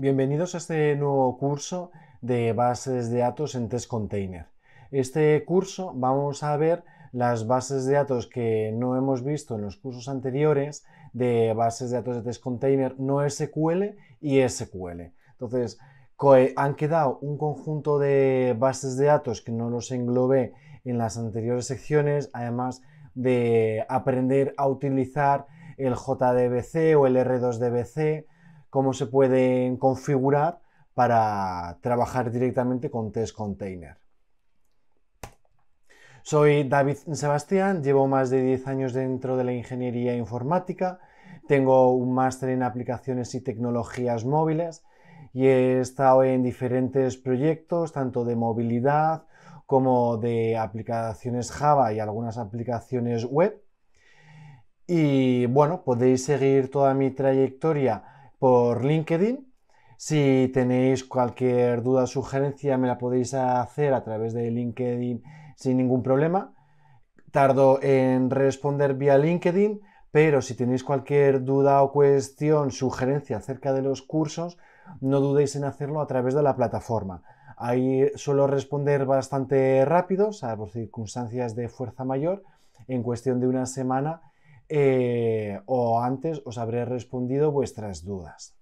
Bienvenidos a este nuevo curso de bases de datos en Test Container. Este curso vamos a ver las bases de datos que no hemos visto en los cursos anteriores de bases de datos de Test Container no SQL y SQL. Entonces, eh, han quedado un conjunto de bases de datos que no los englobé en las anteriores secciones, además de aprender a utilizar el JDBC o el R2DBC, cómo se pueden configurar para trabajar directamente con test container. Soy David Sebastián, llevo más de 10 años dentro de la ingeniería informática, tengo un máster en aplicaciones y tecnologías móviles y he estado en diferentes proyectos, tanto de movilidad como de aplicaciones Java y algunas aplicaciones web. Y bueno, podéis seguir toda mi trayectoria por LinkedIn. Si tenéis cualquier duda o sugerencia, me la podéis hacer a través de LinkedIn sin ningún problema. Tardo en responder vía LinkedIn, pero si tenéis cualquier duda o cuestión, sugerencia acerca de los cursos, no dudéis en hacerlo a través de la plataforma. Ahí suelo responder bastante rápido, salvo circunstancias de fuerza mayor. En cuestión de una semana eh, o antes os habré respondido vuestras dudas.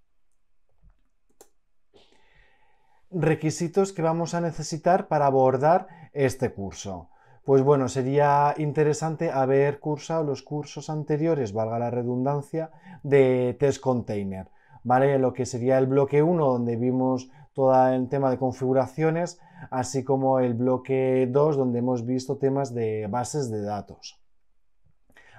Requisitos que vamos a necesitar para abordar este curso. Pues bueno, sería interesante haber cursado los cursos anteriores, valga la redundancia, de test container, ¿vale? Lo que sería el bloque 1, donde vimos todo el tema de configuraciones, así como el bloque 2, donde hemos visto temas de bases de datos.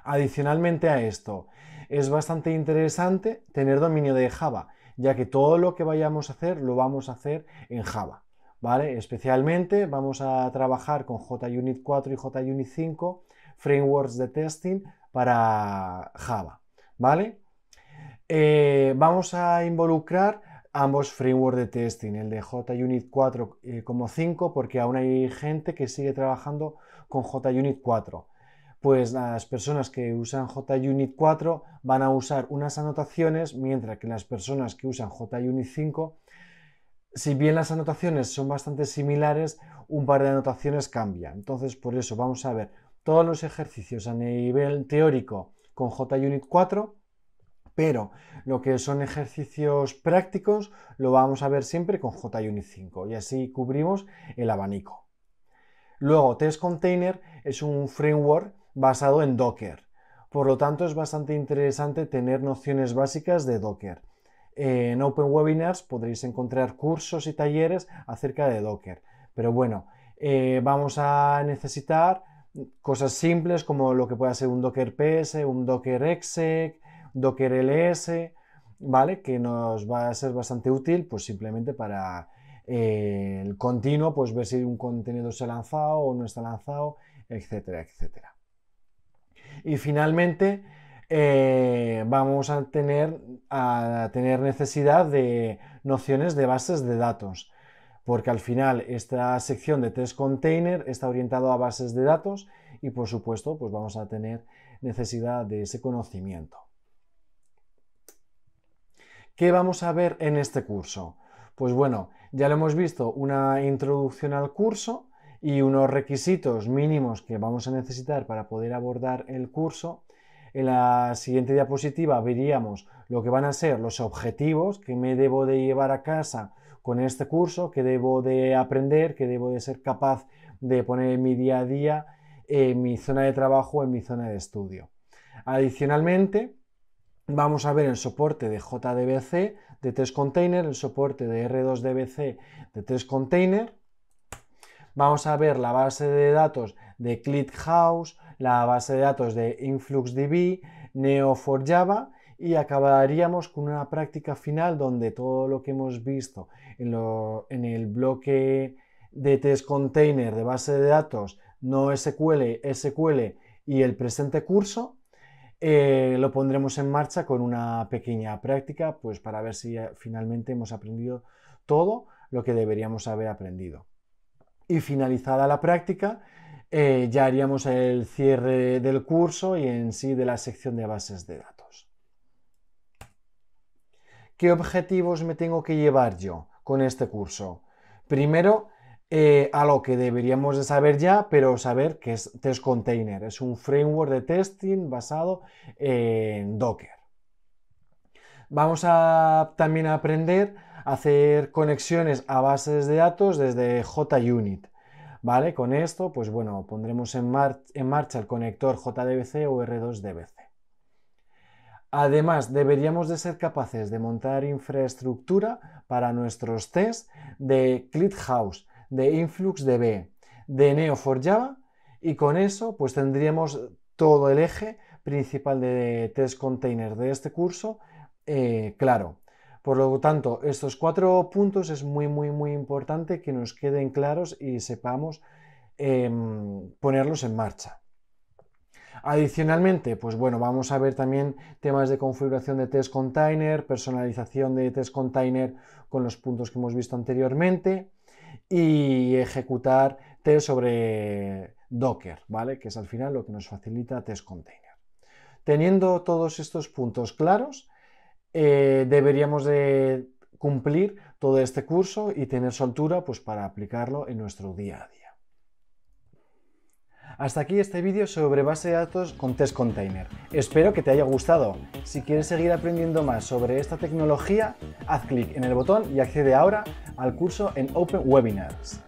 Adicionalmente a esto, es bastante interesante tener dominio de Java, ya que todo lo que vayamos a hacer lo vamos a hacer en Java. ¿vale? Especialmente vamos a trabajar con JUnit 4 y JUnit 5, frameworks de testing para Java. ¿vale? Eh, vamos a involucrar ambos frameworks de testing, el de JUnit 4 eh, como 5, porque aún hay gente que sigue trabajando con JUnit 4 pues las personas que usan JUnit 4 van a usar unas anotaciones, mientras que las personas que usan JUnit 5, si bien las anotaciones son bastante similares, un par de anotaciones cambia. Entonces, por eso vamos a ver todos los ejercicios a nivel teórico con JUnit 4, pero lo que son ejercicios prácticos lo vamos a ver siempre con JUnit 5 y así cubrimos el abanico. Luego, Test Container es un framework basado en Docker. Por lo tanto, es bastante interesante tener nociones básicas de Docker. En Open Webinars podréis encontrar cursos y talleres acerca de Docker. Pero bueno, eh, vamos a necesitar cosas simples como lo que pueda ser un Docker PS, un Docker exec, Docker LS, ¿vale? Que nos va a ser bastante útil, pues simplemente para eh, el continuo, pues ver si un contenido se ha lanzado o no está lanzado, etcétera, etcétera. Y finalmente eh, vamos a tener, a tener necesidad de nociones de bases de datos, porque al final esta sección de test container está orientado a bases de datos y por supuesto pues vamos a tener necesidad de ese conocimiento. ¿Qué vamos a ver en este curso? Pues bueno, ya lo hemos visto, una introducción al curso, y unos requisitos mínimos que vamos a necesitar para poder abordar el curso. En la siguiente diapositiva veríamos lo que van a ser los objetivos que me debo de llevar a casa con este curso, que debo de aprender, que debo de ser capaz de poner en mi día a día, en mi zona de trabajo, en mi zona de estudio. Adicionalmente, vamos a ver el soporte de JDBC de 3 container, el soporte de R2DBC de 3 container, vamos a ver la base de datos de ClickHouse, la base de datos de InfluxDB, Neo4Java y acabaríamos con una práctica final donde todo lo que hemos visto en, el bloque de test container de base de datos no SQL, SQL y el presente curso, eh, lo pondremos en marcha con una pequeña práctica pues para ver si eh, finalmente hemos aprendido todo lo que deberíamos haber aprendido y finalizada la práctica, eh, ya haríamos el cierre del curso y en sí de la sección de bases de datos. ¿Qué objetivos me tengo que llevar yo con este curso? Primero, eh, a lo que deberíamos de saber ya, pero saber que es Test Container. Es un framework de testing basado en Docker. Vamos a también a aprender a hacer conexiones a bases de datos desde JUnit. ¿Vale? Con esto, pues bueno, pondremos en, marcha el conector JDBC o R2DBC. Además, deberíamos de ser capaces de montar infraestructura para nuestros tests de ClickHouse, de InfluxDB, de Neo4Java y con eso pues tendríamos todo el eje principal de test container de este curso eh, claro. Por lo tanto, estos cuatro puntos es muy, muy, muy importante que nos queden claros y sepamos em, ponerlos en marcha. Adicionalmente, pues bueno, vamos a ver también temas de configuración de test container, personalización de test container con los puntos que hemos visto anteriormente y ejecutar test sobre Docker, ¿vale? Que es al final lo que nos facilita test container. Teniendo todos estos puntos claros, eh, deberíamos de cumplir todo este curso y tener soltura pues, para aplicarlo en nuestro día a día. Hasta aquí este vídeo sobre base de datos con Test Container. Espero que te haya gustado. Si quieres seguir aprendiendo más sobre esta tecnología, haz clic en el botón y accede ahora al curso en Open Webinars.